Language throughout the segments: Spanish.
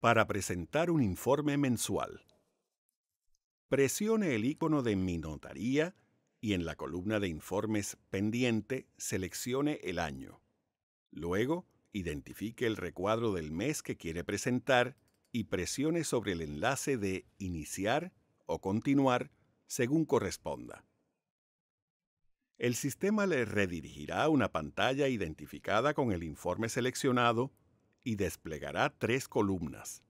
para presentar un informe mensual. Presione el icono de Mi notaría y en la columna de informes pendiente seleccione el año. Luego, identifique el recuadro del mes que quiere presentar y presione sobre el enlace de Iniciar o Continuar según corresponda. El sistema le redirigirá una pantalla identificada con el informe seleccionado y desplegará tres columnas.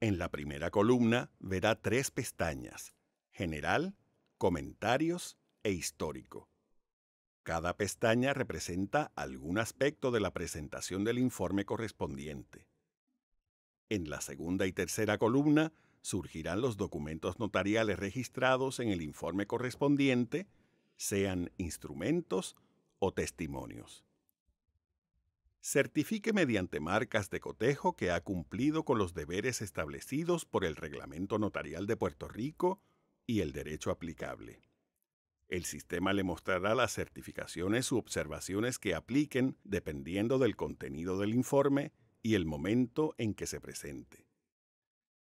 En la primera columna verá tres pestañas, General, Comentarios e Histórico. Cada pestaña representa algún aspecto de la presentación del informe correspondiente. En la segunda y tercera columna surgirán los documentos notariales registrados en el informe correspondiente, sean instrumentos o testimonios certifique mediante marcas de cotejo que ha cumplido con los deberes establecidos por el Reglamento Notarial de Puerto Rico y el derecho aplicable. El sistema le mostrará las certificaciones u observaciones que apliquen dependiendo del contenido del informe y el momento en que se presente.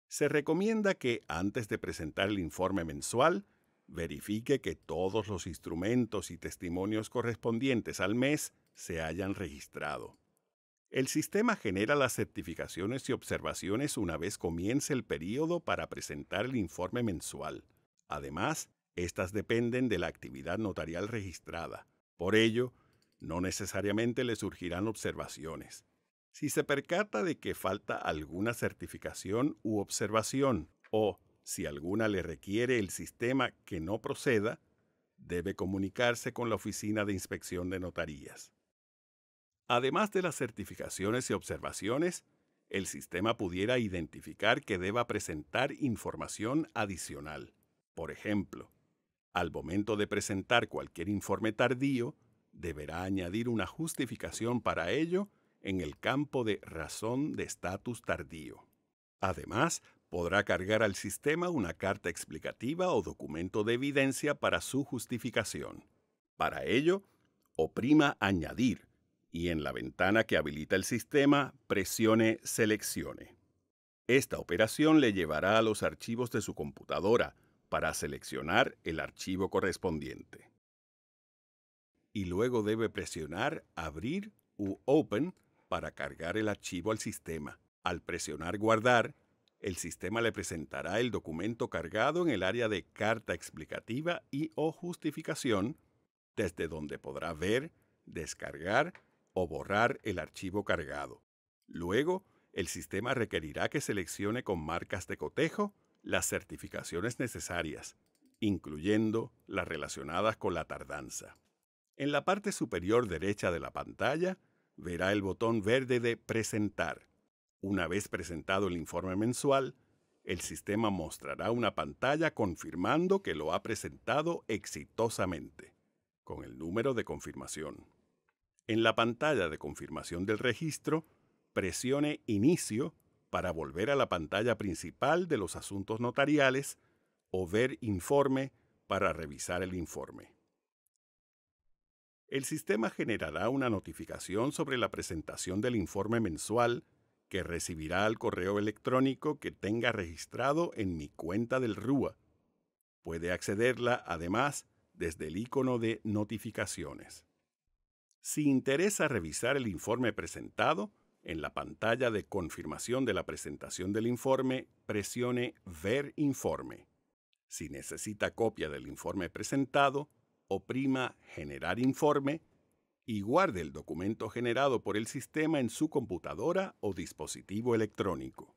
Se recomienda que antes de presentar el informe mensual, verifique que todos los instrumentos y testimonios correspondientes al mes se hayan registrado. El sistema genera las certificaciones y observaciones una vez comience el periodo para presentar el informe mensual. Además, estas dependen de la actividad notarial registrada. Por ello, no necesariamente le surgirán observaciones. Si se percata de que falta alguna certificación u observación, o si alguna le requiere el sistema que no proceda, debe comunicarse con la Oficina de Inspección de Notarías. Además de las certificaciones y observaciones, el sistema pudiera identificar que deba presentar información adicional. Por ejemplo, al momento de presentar cualquier informe tardío, deberá añadir una justificación para ello en el campo de razón de estatus tardío. Además, podrá cargar al sistema una carta explicativa o documento de evidencia para su justificación. Para ello, oprima Añadir y en la ventana que habilita el sistema presione Seleccione. Esta operación le llevará a los archivos de su computadora para seleccionar el archivo correspondiente. Y luego debe presionar Abrir u Open para cargar el archivo al sistema. Al presionar Guardar, el sistema le presentará el documento cargado en el área de carta explicativa y o justificación, desde donde podrá ver, descargar o borrar el archivo cargado. Luego, el sistema requerirá que seleccione con marcas de cotejo las certificaciones necesarias, incluyendo las relacionadas con la tardanza. En la parte superior derecha de la pantalla, verá el botón verde de Presentar. Una vez presentado el informe mensual, el sistema mostrará una pantalla confirmando que lo ha presentado exitosamente, con el número de confirmación. En la pantalla de confirmación del registro, presione Inicio para volver a la pantalla principal de los asuntos notariales o ver Informe para revisar el informe. El sistema generará una notificación sobre la presentación del informe mensual que recibirá al correo electrónico que tenga registrado en mi cuenta del RUA. Puede accederla además desde el icono de notificaciones. Si interesa revisar el informe presentado, en la pantalla de confirmación de la presentación del informe, presione Ver informe. Si necesita copia del informe presentado, oprima Generar informe y guarde el documento generado por el sistema en su computadora o dispositivo electrónico.